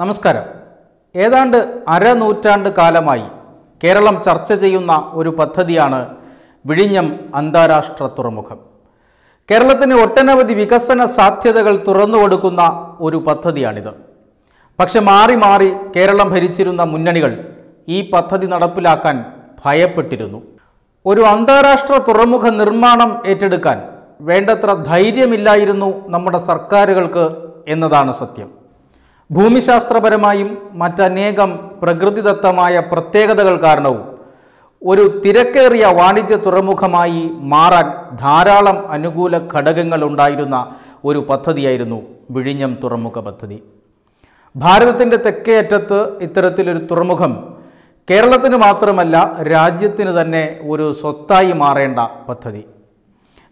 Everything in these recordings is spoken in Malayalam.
നമസ്കാരം ഏതാണ്ട് അരനൂറ്റാണ്ട് കാലമായി കേരളം ചർച്ച ചെയ്യുന്ന ഒരു പദ്ധതിയാണ് വിഴിഞ്ഞം അന്താരാഷ്ട്ര തുറമുഖം കേരളത്തിന് ഒട്ടനവധി വികസന സാധ്യതകൾ തുറന്നു കൊടുക്കുന്ന ഒരു പദ്ധതിയാണിത് പക്ഷെ മാറി മാറി കേരളം ഭരിച്ചിരുന്ന മുന്നണികൾ ഈ പദ്ധതി നടപ്പിലാക്കാൻ ഭയപ്പെട്ടിരുന്നു ഒരു അന്താരാഷ്ട്ര തുറമുഖ നിർമ്മാണം ഏറ്റെടുക്കാൻ വേണ്ടത്ര ധൈര്യമില്ലായിരുന്നു നമ്മുടെ സർക്കാരുകൾക്ക് എന്നതാണ് സത്യം ഭൂമിശാസ്ത്രപരമായും മറ്റനേകം പ്രകൃതിദത്തമായ പ്രത്യേകതകൾ കാരണവും ഒരു തിരക്കേറിയ വാണിജ്യ തുറമുഖമായി മാറാൻ ധാരാളം അനുകൂല ഘടകങ്ങൾ ഉണ്ടായിരുന്ന ഒരു പദ്ധതിയായിരുന്നു വിഴിഞ്ഞം തുറമുഖ പദ്ധതി ഭാരതത്തിൻ്റെ അറ്റത്ത് ഇത്തരത്തിലൊരു തുറമുഖം കേരളത്തിന് മാത്രമല്ല രാജ്യത്തിന് തന്നെ ഒരു സ്വത്തായി മാറേണ്ട പദ്ധതി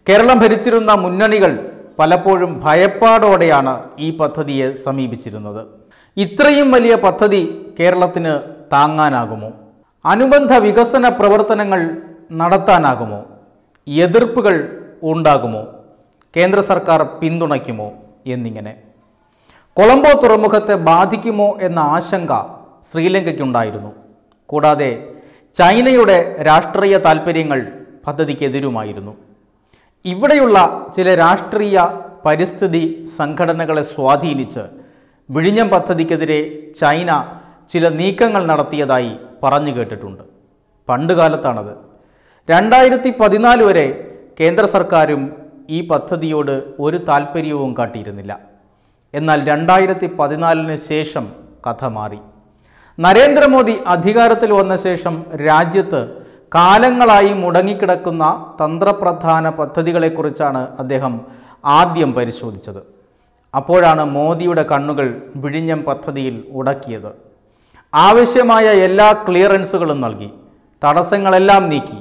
കേരളം ഭരിച്ചിരുന്ന മുന്നണികൾ പലപ്പോഴും ഭയപ്പാടോടെയാണ് ഈ പദ്ധതിയെ സമീപിച്ചിരുന്നത് ഇത്രയും വലിയ പദ്ധതി കേരളത്തിന് താങ്ങാനാകുമോ അനുബന്ധ വികസന പ്രവർത്തനങ്ങൾ നടത്താനാകുമോ എതിർപ്പുകൾ ഉണ്ടാകുമോ കേന്ദ്ര സർക്കാർ പിന്തുണയ്ക്കുമോ എന്നിങ്ങനെ കൊളംബോ തുറമുഖത്തെ ബാധിക്കുമോ എന്ന ആശങ്ക ശ്രീലങ്കയ്ക്കുണ്ടായിരുന്നു കൂടാതെ ചൈനയുടെ രാഷ്ട്രീയ താൽപ്പര്യങ്ങൾ പദ്ധതിക്കെതിരുമായിരുന്നു ഇവിടെയുള്ള ചില രാഷ്ട്രീയ പരിസ്ഥിതി സംഘടനകളെ സ്വാധീനിച്ച് വിഴിഞ്ഞം പദ്ധതിക്കെതിരെ ചൈന ചില നീക്കങ്ങൾ നടത്തിയതായി പറഞ്ഞു കേട്ടിട്ടുണ്ട് പണ്ട് കാലത്താണത് രണ്ടായിരത്തി പതിനാല് വരെ കേന്ദ്ര സർക്കാരും ഈ പദ്ധതിയോട് ഒരു താൽപ്പര്യവും കാട്ടിയിരുന്നില്ല എന്നാൽ രണ്ടായിരത്തി പതിനാലിന് ശേഷം കഥ മാറി നരേന്ദ്രമോദി അധികാരത്തിൽ വന്ന ശേഷം രാജ്യത്ത് കാലങ്ങളായി മുടങ്ങിക്കിടക്കുന്ന തന്ത്രപ്രധാന പദ്ധതികളെക്കുറിച്ചാണ് അദ്ദേഹം ആദ്യം പരിശോധിച്ചത് അപ്പോഴാണ് മോദിയുടെ കണ്ണുകൾ വിഴിഞ്ഞം പദ്ധതിയിൽ ഉടക്കിയത് ആവശ്യമായ എല്ലാ ക്ലിയറൻസുകളും നൽകി തടസ്സങ്ങളെല്ലാം നീക്കി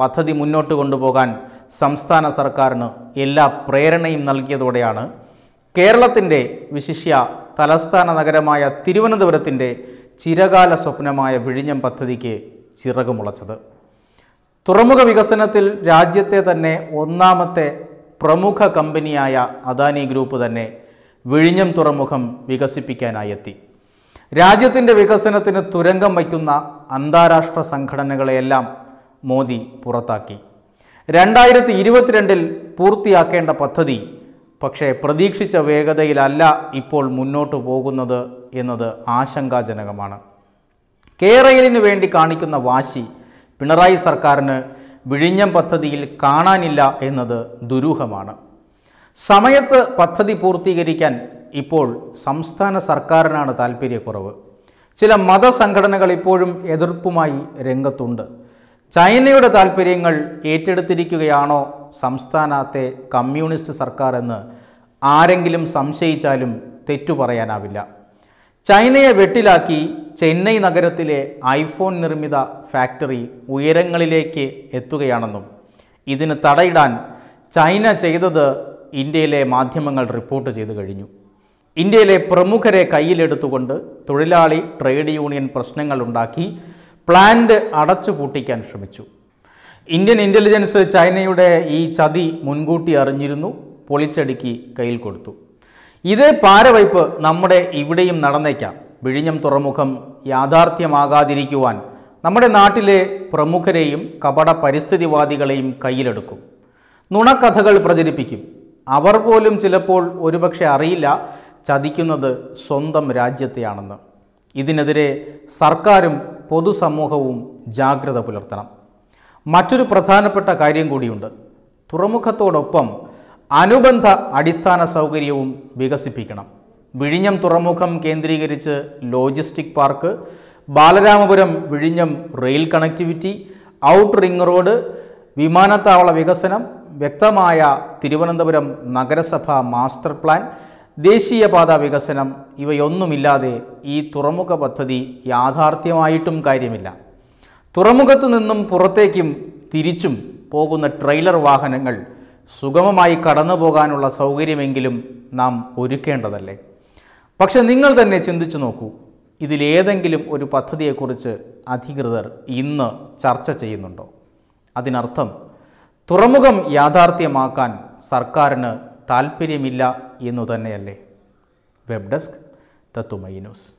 പദ്ധതി മുന്നോട്ട് കൊണ്ടുപോകാൻ സംസ്ഥാന സർക്കാരിന് എല്ലാ പ്രേരണയും നൽകിയതോടെയാണ് കേരളത്തിൻ്റെ വിശിഷ്യ തലസ്ഥാന നഗരമായ തിരുവനന്തപുരത്തിൻ്റെ ചിരകാല സ്വപ്നമായ വിഴിഞ്ഞം പദ്ധതിക്ക് ചിറകുമുളച്ചത് തുറമുഖ വികസനത്തിൽ രാജ്യത്തെ തന്നെ ഒന്നാമത്തെ പ്രമുഖ കമ്പനിയായ അദാനി ഗ്രൂപ്പ് തന്നെ വിഴിഞ്ഞം തുറമുഖം വികസിപ്പിക്കാനായി എത്തി രാജ്യത്തിൻ്റെ വികസനത്തിന് തുരങ്കം വയ്ക്കുന്ന അന്താരാഷ്ട്ര സംഘടനകളെയെല്ലാം മോദി പുറത്താക്കി രണ്ടായിരത്തി ഇരുപത്തിരണ്ടിൽ പൂർത്തിയാക്കേണ്ട പദ്ധതി പക്ഷേ പ്രതീക്ഷിച്ച വേഗതയിലല്ല ഇപ്പോൾ മുന്നോട്ട് പോകുന്നത് എന്നത് ആശങ്കാജനകമാണ് കേരളിന് വേണ്ടി കാണിക്കുന്ന വാശി പിണറായി സർക്കാരിന് വിഴിഞ്ഞം പദ്ധതിയിൽ കാണാനില്ല എന്നത് ദുരൂഹമാണ് സമയത്ത് പദ്ധതി പൂർത്തീകരിക്കാൻ ഇപ്പോൾ സംസ്ഥാന സർക്കാരിനാണ് താൽപ്പര്യക്കുറവ് ചില മതസംഘടനകൾ ഇപ്പോഴും എതിർപ്പുമായി രംഗത്തുണ്ട് ചൈനയുടെ താൽപ്പര്യങ്ങൾ ഏറ്റെടുത്തിരിക്കുകയാണോ സംസ്ഥാനത്തെ കമ്മ്യൂണിസ്റ്റ് സർക്കാർ എന്ന് ആരെങ്കിലും സംശയിച്ചാലും തെറ്റു പറയാനാവില്ല ചൈനയെ വെട്ടിലാക്കി ചെന്നൈ നഗരത്തിലെ ഐഫോൺ നിർമ്മിത ഫാക്ടറി ഉയരങ്ങളിലേക്ക് എത്തുകയാണെന്നും ഇതിന് തടയിടാൻ ചൈന ചെയ്തത് ഇന്ത്യയിലെ മാധ്യമങ്ങൾ റിപ്പോർട്ട് ചെയ്തു കഴിഞ്ഞു ഇന്ത്യയിലെ പ്രമുഖരെ കയ്യിലെടുത്തുകൊണ്ട് തൊഴിലാളി ട്രേഡ് യൂണിയൻ പ്രശ്നങ്ങൾ ഉണ്ടാക്കി പ്ലാന്റ് അടച്ചുപൂട്ടിക്കാൻ ശ്രമിച്ചു ഇന്ത്യൻ ഇൻ്റലിജൻസ് ചൈനയുടെ ഈ ചതി മുൻകൂട്ടി അറിഞ്ഞിരുന്നു പൊളിച്ചടുക്കി കയ്യിൽ കൊടുത്തു ഇതേ പാരവയ്പ് നമ്മുടെ ഇവിടെയും നടന്നേക്കാം വിഴിഞ്ഞം തുറമുഖം യാഥാർത്ഥ്യമാകാതിരിക്കുവാൻ നമ്മുടെ നാട്ടിലെ പ്രമുഖരെയും കപട പരിസ്ഥിതിവാദികളെയും കയ്യിലെടുക്കും നുണക്കഥകൾ പ്രചരിപ്പിക്കും അവർ പോലും ചിലപ്പോൾ ഒരുപക്ഷെ അറിയില്ല ചതിക്കുന്നത് സ്വന്തം രാജ്യത്തെയാണെന്ന് ഇതിനെതിരെ സർക്കാരും പൊതുസമൂഹവും ജാഗ്രത പുലർത്തണം മറ്റൊരു പ്രധാനപ്പെട്ട കാര്യം കൂടിയുണ്ട് തുറമുഖത്തോടൊപ്പം അനുബന്ധ അടിസ്ഥാന സൗകര്യവും വികസിപ്പിക്കണം വിഴിഞ്ഞം തുറമുഖം കേന്ദ്രീകരിച്ച് ലോജിസ്റ്റിക് പാർക്ക് ബാലരാമപുരം വിഴിഞ്ഞം rail connectivity out ring road വിമാനത്താവള വികസനം വ്യക്തമായ തിരുവനന്തപുരം നഗരസഭ മാസ്റ്റർ പ്ലാൻ ദേശീയപാത വികസനം ഇവയൊന്നുമില്ലാതെ ഈ തുറമുഖ പദ്ധതി യാഥാർത്ഥ്യമായിട്ടും കാര്യമില്ല തുറമുഖത്തു നിന്നും പുറത്തേക്കും തിരിച്ചും പോകുന്ന ട്രെയിലർ വാഹനങ്ങൾ സുഗമമായി കടന്നു പോകാനുള്ള സൗകര്യമെങ്കിലും നാം ഒരുക്കേണ്ടതല്ലേ പക്ഷെ നിങ്ങൾ തന്നെ ചിന്തിച്ചു നോക്കൂ ഇതിലേതെങ്കിലും ഒരു പദ്ധതിയെക്കുറിച്ച് അധികൃതർ ഇന്ന് ചർച്ച ചെയ്യുന്നുണ്ടോ അതിനർത്ഥം തുറമുഖം യാഥാർത്ഥ്യമാക്കാൻ സർക്കാരിന് താൽപ്പര്യമില്ല എന്നു തന്നെയല്ലേ വെബ് ഡെസ്ക് തത്തുമൈ ന്യൂസ്